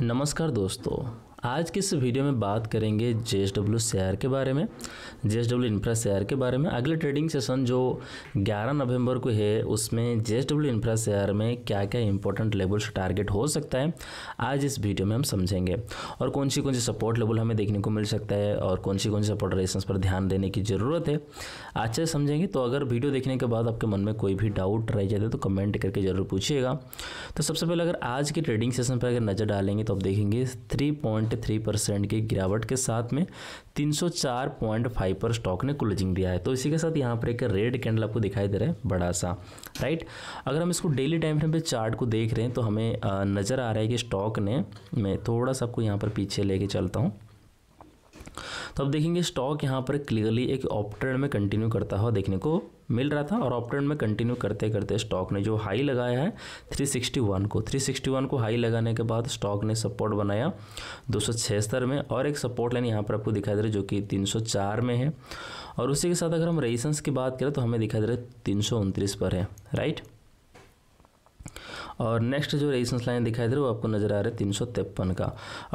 नमस्कार दोस्तों आज की इस वीडियो में बात करेंगे जे शेयर के बारे में जे इंफ्रा शेयर के बारे में अगले ट्रेडिंग सेशन जो 11 नवंबर को है उसमें जे इंफ्रा शेयर में क्या क्या इंपॉर्टेंट लेवल्स टारगेट हो सकता है आज इस वीडियो में हम समझेंगे और कौन सी कौन सी सपोर्ट लेवल हमें देखने को मिल सकता है और कौन सी कौन सी सपोर्ट रेशन पर ध्यान देने की ज़रूरत है अच्छे समझेंगे तो अगर वीडियो देखने के बाद आपके मन में कोई भी डाउट रह जाता है तो कमेंट करके ज़रूर पूछिएगा तो सबसे पहले अगर आज के ट्रेडिंग सेशन पर अगर नज़र डालेंगे तो आप देखेंगे थ्री पॉइंट 0.3 परसेंट की गिरावट के साथ में 304.5 पर स्टॉक ने क्लोजिंग दिया है तो इसी के साथ यहाँ पर एक रेड कैंडल आपको दिखाई दे रहा है बड़ा सा राइट अगर हम इसको डेली टाइम फ्रेम पे चार्ट को देख रहे हैं तो हमें नज़र आ रहा है कि स्टॉक ने मैं थोड़ा सा आपको यहाँ पर पीछे लेके चलता हूँ तो अब देखेंगे स्टॉक यहाँ पर क्लियरली एक ऑप्ट्रेंड में कंटिन्यू करता हुआ देखने को मिल रहा था और ऑप्ट्रेंड में कंटिन्यू करते करते स्टॉक ने जो हाई लगाया है 361 को 361 को हाई लगाने के बाद स्टॉक ने सपोर्ट बनाया दो में और एक सपोर्ट लाइन यहाँ पर आपको दिखाई दे रहा है जो कि 304 में है और उसी के साथ अगर हम रेजिस्टेंस की बात करें तो हमें दिखाई दे रहा है तीन पर है राइट और नेक्स्ट जो रेजिस्टेंस लाइन दिखाई दे रहा है वो आपको नजर आ रहा है तीन सौ तिरपन का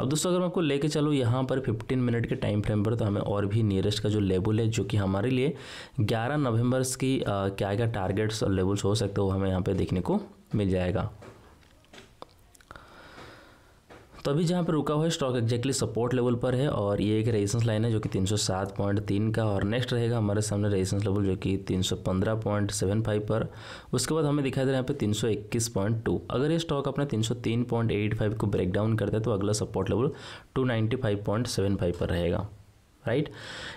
अब दोस्तों अगर मैं आपको लेके चलूँ यहाँ पर 15 मिनट के टाइम फ्रेम पर तो हमें और भी नियरेस्ट का जो लेबल है जो कि हमारे लिए 11 नवंबर की आ, क्या क्या टारगेट्स और लेवल्स हो सकते हैं वो हमें यहाँ पर देखने को मिल जाएगा तो अभी जहाँ पर रुका हुआ है स्टॉक एक्जैक्टली सपोर्ट लेवल पर है और ये एक रेजिस्टेंस लाइन है जो कि 307.3 का और नेक्स्ट रहेगा हमारे सामने रेजिस्टेंस लेवल जो कि 315.75 पर उसके बाद हमें दिखाई दे रहा है यहाँ पे 321.2 अगर ये स्टॉक अपना 303.85 को ब्रेक डाउन करता है तो अगला सपोर्ट लेवल 295.75 पर रहेगा राइट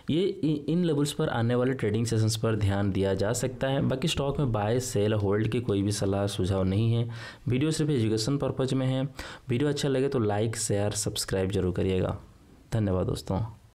ये इन लेवल्स पर आने वाले ट्रेडिंग सेशंस पर ध्यान दिया जा सकता है बाकी स्टॉक में बाय सेल होल्ड की कोई भी सलाह सुझाव नहीं है वीडियो सिर्फ एजुकेशन पर्पज़ में है वीडियो अच्छा लगे तो लाइक शेयर सब्सक्राइब जरूर करिएगा धन्यवाद दोस्तों